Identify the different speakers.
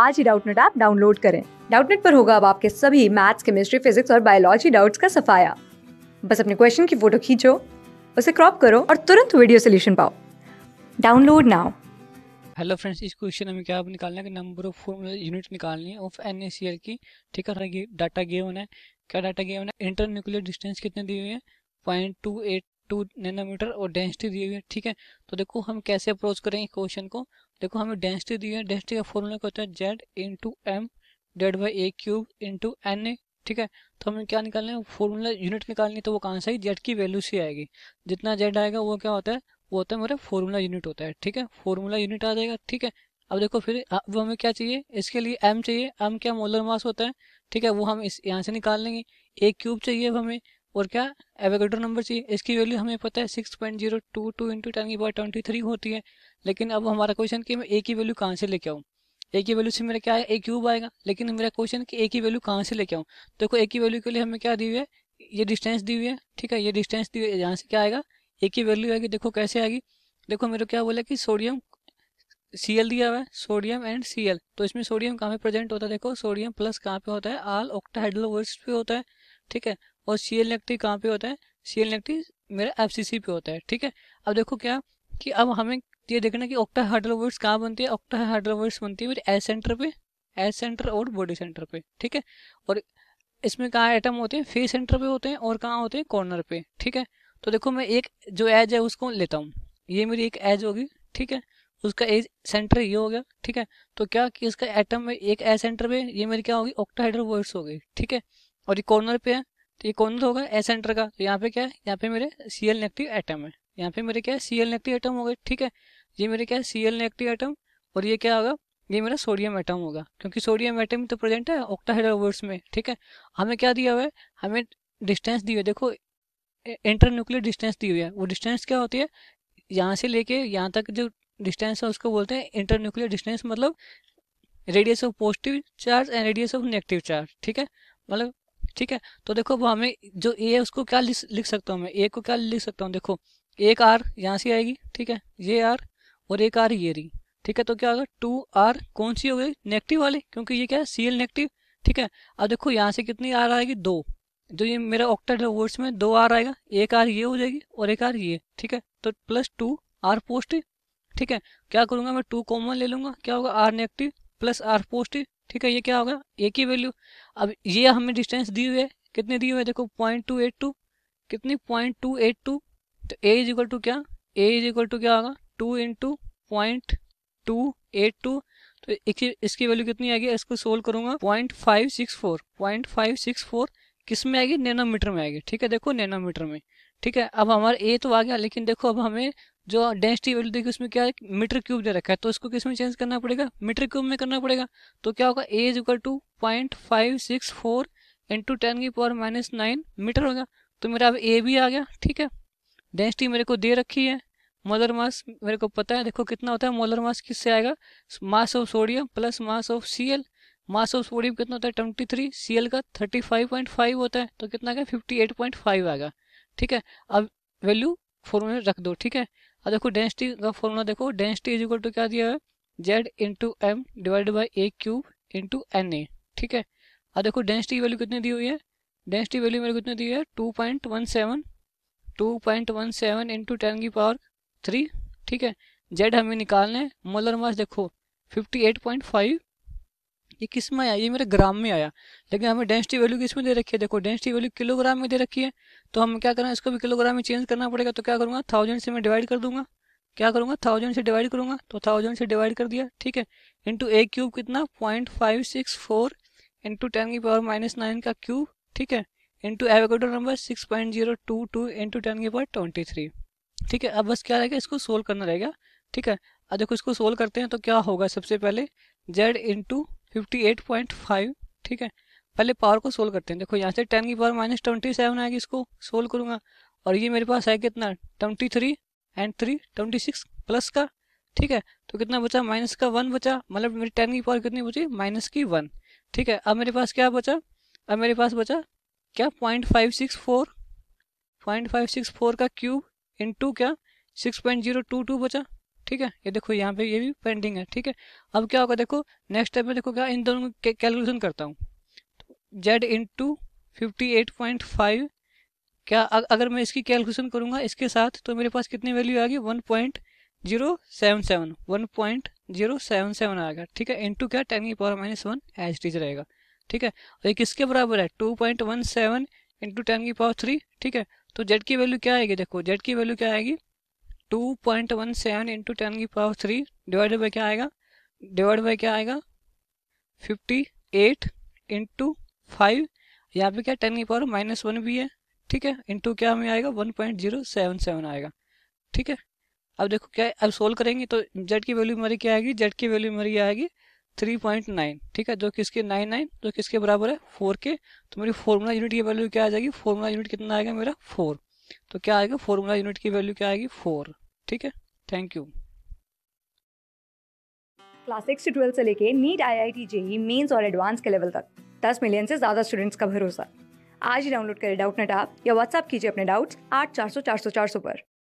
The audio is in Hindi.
Speaker 1: आज ही डाउटनेट ऐप डाउनलोड करें डाउटनेट पर होगा अब आपके सभी मैथ्स केमिस्ट्री फिजिक्स और बायोलॉजी डाउट्स का सफाया बस अपने क्वेश्चन की फोटो खींचो उसे क्रॉप करो और तुरंत वीडियो सोल्यूशन पाओ डाउनलोड नाउ हेलो फ्रेंड्स इस क्वेश्चन में क्या निकालना है कि नंबर ऑफ फॉर्मूला यूनिट निकालनी है ऑफ एन की ठीक है डाटा गे होना है क्या डाटा गे होना है इंटर न्यूक्लियर डिस्टेंस कितने दिए हुए हैं point two eight two nanometre और डेंसिटी दी हुई है ठीक है तो देखो हम कैसे अप्रोच करेंगे क्वेश्चन को देखो हमें डेंसिटी दी है डेंसिटी का फॉर्मूला क्या होता है Z into M divided by a cube to N A ठीक है तो हमें क्या निकालना है फॉर्मूला यूनिट निकालनी है तो वो कहाँ से जेड की वैल्यू से आएगी जितना जेड आएगा वो क्या होता है वो होता है मेरा फॉर्मूला यूनिट होता है ठीक है फॉर्मूला यूनिट आ जाएगा ठीक है अब देखो फिर अब हमें क्या चाहिए इसके लिए एम चाहिए एम क्या मोलर मास होता है ठीक है वो हम इस यहाँ से निकाल लेंगे एक क्यूब चाहिए अब हमें और क्या एवेगेड्रो नंबर चाहिए इसकी वैल्यू हमें पता है six point zero two two into ten की पावर ट्वेंटी थ्री होती है लेकिन अब हमारा क्वेश्चन कि मैं ए की वैल्यू कहाँ से लेके आऊँ ए की वैल्यू से मेरा क्या है ए क्यूब आएगा लेकिन मेरा क्वेश्चन कि ए की वैल्यू कहाँ से लेके आऊँ देखो ए की वैल्यू के लिए हमें क्या दी हुई है ये डिस्टेंस दी हुई है ठीक है ये डिस्टेंस दी हुई है यहाँ से क्या आएगा ए की वैल्यू आएगी देखो कैसे आएगी देखो मेरे क्या बोला कि सोडियम सी एल दिया हुआ है सोडियम एंड सी एल तो इसमें सोडियम कहाँ पे प्रेजेंट होता है देखो सोडियम प्लस कहाँ पे होता है आल ऑक्टाहाइड्रोवर्स पे होता है ठीक है और सी एल नेगेटिव कहाँ पे होता है सी एल नेगेटिव मेरा एफ सी सी पे होता है ठीक है अब देखो क्या कि अब हमें ये देखना कि ऑक्टा वर्ड्स कहाँ बनती है ऑक्टा वर्ड्स बनती है मेरे एस सेंटर पे एस सेंटर और बॉडी सेंटर पे ठीक है और इसमें कहाँ एटम होते हैं फेस सेंटर पे होते हैं और कहाँ होते हैं कॉर्नर पे ठीक है तो देखो मैं एक जो एज है उसको लेता हूँ ये मेरी एक एज होगी ठीक है उसका एज सेंटर ये हो गया ठीक है तो क्या कि इसका एटम एक ए सेंटर पे ये मेरी क्या होगी ऑक्टाहाइड्रोवर्ड्स होगी ठीक है और ये कॉर्नर पे है तो ये कौन सा होगा एस एंटर का तो यहाँ पे क्या है यहाँ पे मेरे सी एल नेगेटिव एटम है यहाँ पे मेरे क्या है सी एल नेगेटिव एटम हो गए ठीक है ये मेरे क्या है सी एल नेगेटिव एटम और ये क्या होगा ये मेरा सोडियम एटम होगा क्योंकि सोडियम एटम तो प्रेजेंट है वर्ड्स में ठीक है हमें क्या दिया हुआ है हमें डिस्टेंस दी हुई है देखो इंटर न्यूक्लियर डिस्टेंस दी हुई है वो डिस्टेंस क्या होती है यहाँ से लेके यहाँ तक जो डिस्टेंस है उसको बोलते हैं इंटर न्यूक्लियर डिस्टेंस मतलब radius of positive charge and radius of negative charge ठीक है मतलब ठीक है तो देखो वो हमें जो ए है उसको क्या लिख सकता हूँ मैं ए को क्या लिख सकता हूँ देखो एक आर यहाँ से आएगी ठीक है ये आर और एक आर ये री ठीक है तो क्या होगा टू आर कौन सी हो गई नेगेटिव वाली क्योंकि ये क्या है सी एल नेगेटिव ठीक है अब देखो यहाँ से कितनी आर आएगी दो जो ये मेरा ऑक्टेट है वर्ड्स में दो आर आएगा एक आर ये हो जाएगी और एक आर ये ठीक है तो प्लस टू आर पॉजिटिव ठीक है क्या करूँगा मैं टू कॉमन ले लूँगा क्या होगा R negative plus R positive ठीक है ये क्या होगा ए की वैल्यू अब ये हमें डिस्टेंस दी हुई है कितने दी हुई है देखो पॉइंट टू एट टू कितनी पॉइंट टू एट टू तो ए इज इक्वल टू क्या ए इज इक्वल टू क्या होगा two into point two eight two तो इसकी इसकी वैल्यू कितनी आएगी इसको सोल्व करूंगा point five six four point five six four किस में आएगी नैनोमीटर में आएगी ठीक है देखो नैनोमीटर में ठीक है अब हमारा ए तो आ गया लेकिन देखो अब हमें जो डेंसिटी वैल्यू देखिए उसमें क्या है मीटर क्यूब दे रखा है तो इसको किस में चेंज करना पड़ेगा मीटर क्यूब में करना पड़ेगा तो क्या होगा a equal to point five six four into ten की पावर माइनस नाइन मीटर होगा तो मेरा अब ए भी आ गया ठीक है डेंसिटी मेरे को दे रखी है मोलर मास मेरे को पता है देखो कितना होता है मोलर मास किससे आएगा mass of sodium plus mass of C L mass of sodium कितना होता है ट्वेंटी थ्री सी एल का थर्टी फाइव पॉइंट फाइव होता है तो कितना का फिफ्टी एट पॉइंट फाइव आएगा ठीक है अब वैल्यू फॉर्मूला में रख दो ठीक है अब देखो डेंसिटी का फॉर्मूला देखो डेंसिटी इज इक्वल टू क्या दिया है Z into M divide by a cube into N A ठीक है अब देखो डेंसिटी वैल्यू कितनी दी हुई है डेंसिटी वैल्यू मेरे कितनी दी है two point one seven two point one seven into ten की पावर थ्री ठीक है जेड हमें निकालना है मोलर मास देखो फिफ्टी एट पॉइंट फाइव ये किस में आया ये मेरे ग्राम में आया लेकिन हमें डेंसिटी वैल्यू किस में दे रखी है देखो डेंसिटी वैल्यू किलोग्राम में दे रखी है तो हम क्या करें इसको भी किलोग्राम में चेंज करना पड़ेगा तो क्या करूँगा थाउजेंड से मैं डिवाइड कर दूंगा क्या करूँगा थाउजेंड से डिवाइड करूँगा तो थाउजेंड से डिवाइड कर दिया ठीक है इंटू ए क्यूब कितना point five six four into ten की पावर माइनस नाइन का क्यूब ठीक है into Avogadro number six point zero two two into ten की पावर ट्वेंटी थ्री ठीक है अब बस क्या रहेगा इसको सोल्व करना रहेगा ठीक है अब देखो इसको सोल्व करते हैं तो क्या होगा सबसे पहले Z into fifty eight point five ठीक है पहले पावर को सोल्व करते हैं देखो यहाँ से टेन की पावर माइनस ट्वेंटी सेवन आएगी इसको सोल्व करूँगा और ये मेरे पास है कितना twenty three and three twenty six plus का ठीक है तो कितना बचा माइनस का वन बचा मतलब मेरी टेन की पावर कितनी बची माइनस की वन ठीक है अब मेरे पास क्या बचा अब मेरे पास बचा क्या point five six four point five six four का क्यूब इंटू क्या six point zero two two बचा ठीक है ये देखो यहाँ पे ये भी पेंडिंग है ठीक है अब क्या होगा देखो नेक्स्ट स्टेप में देखो क्या इन दोनों कैलकुलेशन करता हूँ Z into fifty eight point five क्या अगर मैं इसकी कैलकुलेशन करूँगा इसके साथ तो मेरे पास कितनी वैल्यू आएगी one point zero seven seven one point zero seven seven आएगा ठीक है इंटू क्या टेन की पावर माइनस वन एच डीज रहेगा ठीक है और ये किसके बराबर है two point one seven into ten की पावर थ्री ठीक है तो जेड की वैल्यू क्या आएगी देखो जेड की वैल्यू क्या आएगी two point one seven into ten की पावर थ्री डिवाइड बाई क्या आएगा डिवाइड बाई क्या आएगा फिफ्टी एट इंटू फाइव यहाँ पे क्या टेन की पावर माइनस वन भी है ठीक है इंटू क्या हमें आएगा one point zero seven seven आएगा ठीक है अब देखो क्या अब सोल्व करेंगे तो जेड की वैल्यू हमारी क्या आएगी जेड की वैल्यू हमारी आएगी थ्री पॉइंट नाइन ठीक है जो किसके नाइन नाइन जो किसके बराबर है फोर के तो मेरी फॉर्मूला यूनिट की वैल्यू क्या आ जाएगी फॉर्मूला यूनिट कितना आएगा मेरा फोर तो क्या आएगा फॉर्मूला यूनिट की वैल्यू क्या आएगी फोर ठीक है थैंक यू क्लास सिक्स से ट्वेल्थ से लेके NEET I I T JEE mains और एडवांस के लेवल तक दस मिलियन से ज़्यादा स्टूडेंट्स का भरोसा आज ही डाउनलोड करें डाउट नेट आप या व्हाट्सअप कीजिए अपने डाउट्स आठ चार सौ चार सौ चार सौ पर